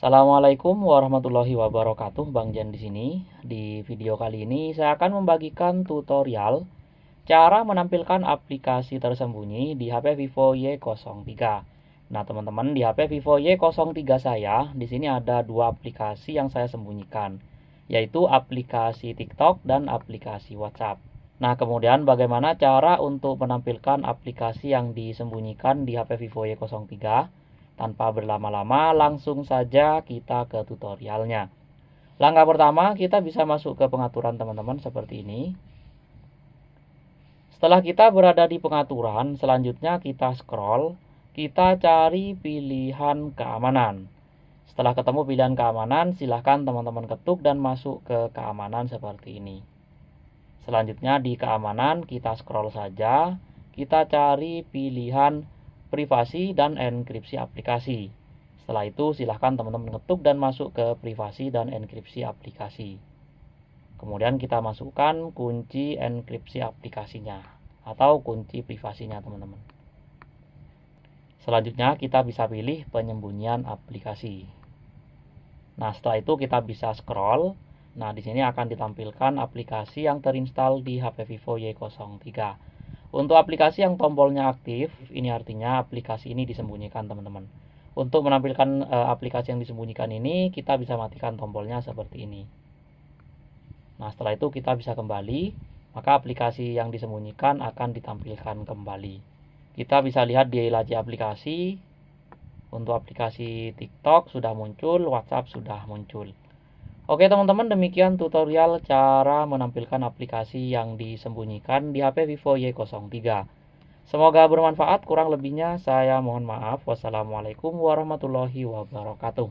Assalamualaikum warahmatullahi wabarakatuh, Bang Jan di sini. Di video kali ini saya akan membagikan tutorial cara menampilkan aplikasi tersembunyi di HP Vivo Y03. Nah, teman-teman, di HP Vivo Y03 saya di sini ada dua aplikasi yang saya sembunyikan, yaitu aplikasi TikTok dan aplikasi WhatsApp. Nah, kemudian bagaimana cara untuk menampilkan aplikasi yang disembunyikan di HP Vivo Y03? Tanpa berlama-lama, langsung saja kita ke tutorialnya. Langkah pertama, kita bisa masuk ke pengaturan teman-teman seperti ini. Setelah kita berada di pengaturan, selanjutnya kita scroll, kita cari pilihan keamanan. Setelah ketemu pilihan keamanan, silahkan teman-teman ketuk dan masuk ke keamanan seperti ini. Selanjutnya di keamanan, kita scroll saja, kita cari pilihan privasi dan enkripsi aplikasi. Setelah itu silahkan teman-teman ketuk dan masuk ke privasi dan enkripsi aplikasi. Kemudian kita masukkan kunci enkripsi aplikasinya atau kunci privasinya teman-teman. Selanjutnya kita bisa pilih penyembunyian aplikasi. Nah setelah itu kita bisa scroll. Nah di sini akan ditampilkan aplikasi yang terinstall di HP Vivo Y03. Untuk aplikasi yang tombolnya aktif, ini artinya aplikasi ini disembunyikan teman-teman. Untuk menampilkan e, aplikasi yang disembunyikan ini, kita bisa matikan tombolnya seperti ini. Nah, setelah itu kita bisa kembali, maka aplikasi yang disembunyikan akan ditampilkan kembali. Kita bisa lihat di laci aplikasi, untuk aplikasi TikTok sudah muncul, WhatsApp sudah muncul. Oke teman-teman demikian tutorial cara menampilkan aplikasi yang disembunyikan di HP Vivo Y03. Semoga bermanfaat, kurang lebihnya saya mohon maaf. Wassalamualaikum warahmatullahi wabarakatuh.